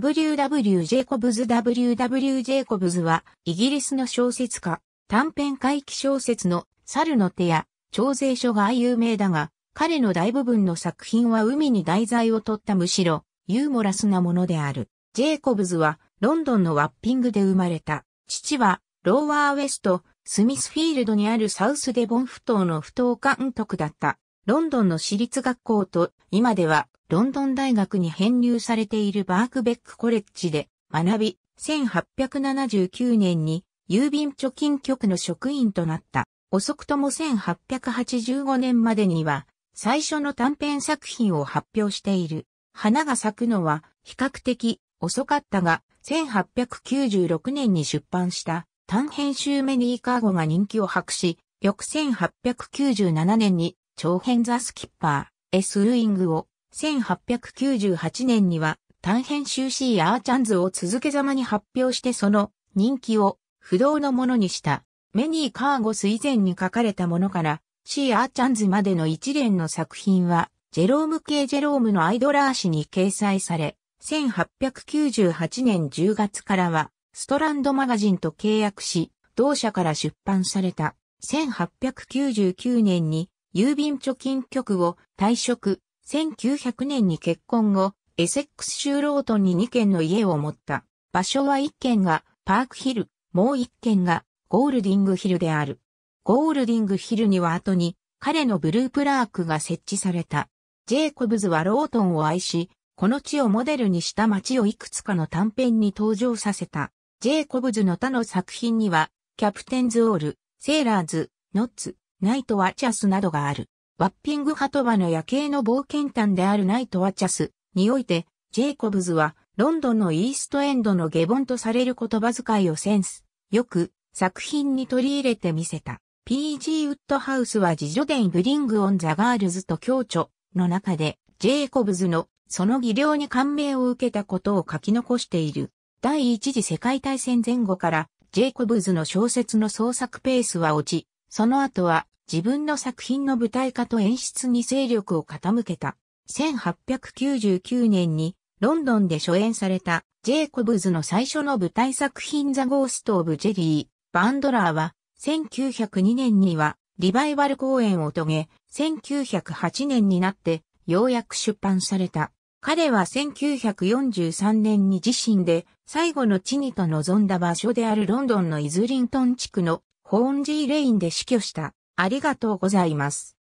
W.W. j a c コブズ W.W. j a c コブズは、イギリスの小説家、短編回帰小説の猿の手や徴税書が有名だが、彼の大部分の作品は海に題材を取ったむしろ、ユーモラスなものである。ジェイコブズは、ロンドンのワッピングで生まれた。父は、ローワーウェスト、スミスフィールドにあるサウスデボン不島の不頭監督だった。ロンドンの私立学校と、今では、ロンドン大学に編入されているバークベックコレッジで学び、1879年に郵便貯金局の職員となった。遅くとも1885年までには最初の短編作品を発表している。花が咲くのは比較的遅かったが1896年に出版した短編集メニーカーゴが人気を博し、翌1897年に長編ザ・スキッパー、エス・ウイングを1898年には短編集 C アーチャンズを続けざまに発表してその人気を不動のものにした。メニー・カーゴス以前に書かれたものから C アーチャンズまでの一連の作品はジェローム系ジェロームのアイドラー誌に掲載され、1898年10月からはストランドマガジンと契約し、同社から出版された1899年に郵便貯金局を退職、1900年に結婚後、エセックス州ロートンに2軒の家を持った。場所は1軒がパークヒル、もう1軒がゴールディングヒルである。ゴールディングヒルには後に彼のブループラークが設置された。ジェイコブズはロートンを愛し、この地をモデルにした街をいくつかの短編に登場させた。ジェイコブズの他の作品には、キャプテンズオール、セーラーズ、ノッツ、ナイトワチャスなどがある。ワッピングハトバの夜景の冒険探であるナイト・ワチャスにおいて、ジェイコブズは、ロンドンのイーストエンドの下本とされる言葉遣いをセンス、よく、作品に取り入れてみせた。P.G. ウッドハウスは自助伝ブリング・オン・ザ・ガールズと共著の中で、ジェイコブズのその技量に感銘を受けたことを書き残している。第一次世界大戦前後から、ジェイコブズの小説の創作ペースは落ち、その後は自分の作品の舞台化と演出に勢力を傾けた。1899年にロンドンで初演されたジェイコブズの最初の舞台作品ザ・ゴースト・オブ・ジェリー・バンドラーは1902年にはリバイバル公演を遂げ、1908年になってようやく出版された。彼は1943年に自身で最後の地にと望んだ場所であるロンドンのイズリントン地区のホーンジーレインで死去した。ありがとうございます。